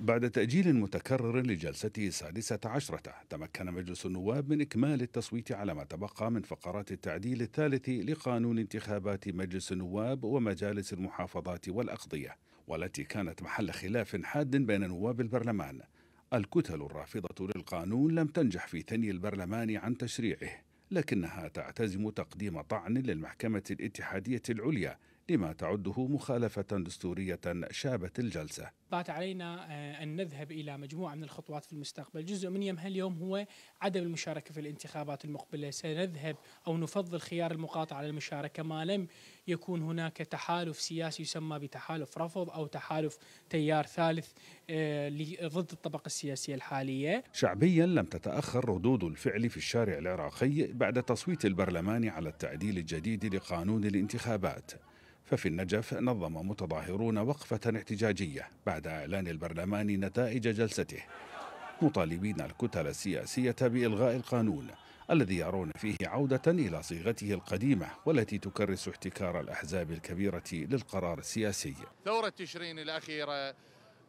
بعد تأجيل متكرر لجلسته السادسة عشرة تمكن مجلس النواب من إكمال التصويت على ما تبقى من فقرات التعديل الثالث لقانون انتخابات مجلس النواب ومجالس المحافظات والأقضية والتي كانت محل خلاف حاد بين نواب البرلمان الكتل الرافضة للقانون لم تنجح في ثني البرلمان عن تشريعه لكنها تعتزم تقديم طعن للمحكمة الاتحادية العليا لما تعده مخالفة دستورية شابت الجلسة بات علينا آه، أن نذهب إلى مجموعة من الخطوات في المستقبل جزء من يمها اليوم هو عدم المشاركة في الانتخابات المقبلة سنذهب أو نفضل خيار المقاطعة على المشاركة ما لم يكون هناك تحالف سياسي يسمى بتحالف رفض أو تحالف تيار ثالث آه، ضد الطبقة السياسية الحالية شعبيا لم تتأخر ردود الفعل في الشارع العراقي بعد تصويت البرلمان على التعديل الجديد لقانون الانتخابات ففي النجف نظم متظاهرون وقفة احتجاجية بعد إعلان البرلمان نتائج جلسته مطالبين الكتل السياسية بإلغاء القانون الذي يرون فيه عودة إلى صيغته القديمة والتي تكرس احتكار الأحزاب الكبيرة للقرار السياسي ثورة تشرين الأخيرة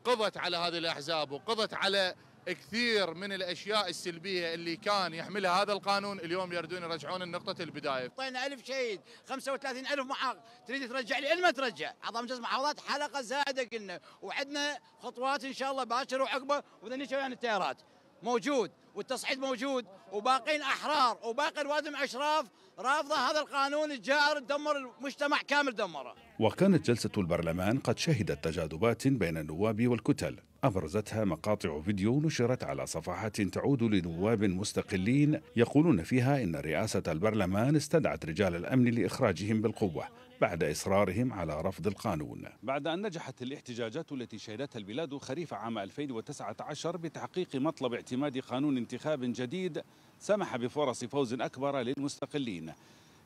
قضت على هذه الأحزاب وقضت على كثير من الاشياء السلبيه اللي كان يحملها هذا القانون اليوم يردون يرجعون لنقطه البدايه. اعطينا 1000 شهيد 35000 محاق تريد ترجع لي ما ترجع اعضاء مجلس محافظات حلقه زائده قلنا وعندنا خطوات ان شاء الله باكر وعقبه وذني يعني عن التيارات موجود والتصعيد موجود وباقين احرار وباقي الوادم اشراف رافضه هذا القانون الجائر دمر المجتمع كامل دمره. وكانت جلسه البرلمان قد شهدت تجاذبات بين النواب والكتل. أبرزتها مقاطع فيديو نشرت على صفحات تعود لنواب مستقلين يقولون فيها إن رئاسة البرلمان استدعت رجال الأمن لإخراجهم بالقوة بعد إصرارهم على رفض القانون بعد أن نجحت الاحتجاجات التي شهدتها البلاد خريف عام 2019 بتحقيق مطلب اعتماد قانون انتخاب جديد سمح بفرص فوز أكبر للمستقلين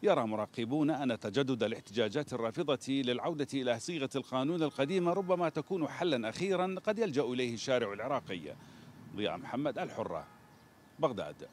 يرى مراقبون أن تجدد الاحتجاجات الرافضة للعودة إلى صيغة القانون القديمة ربما تكون حلا أخيرا قد يلجأ إليه الشارع العراقي ضياء محمد الحرة بغداد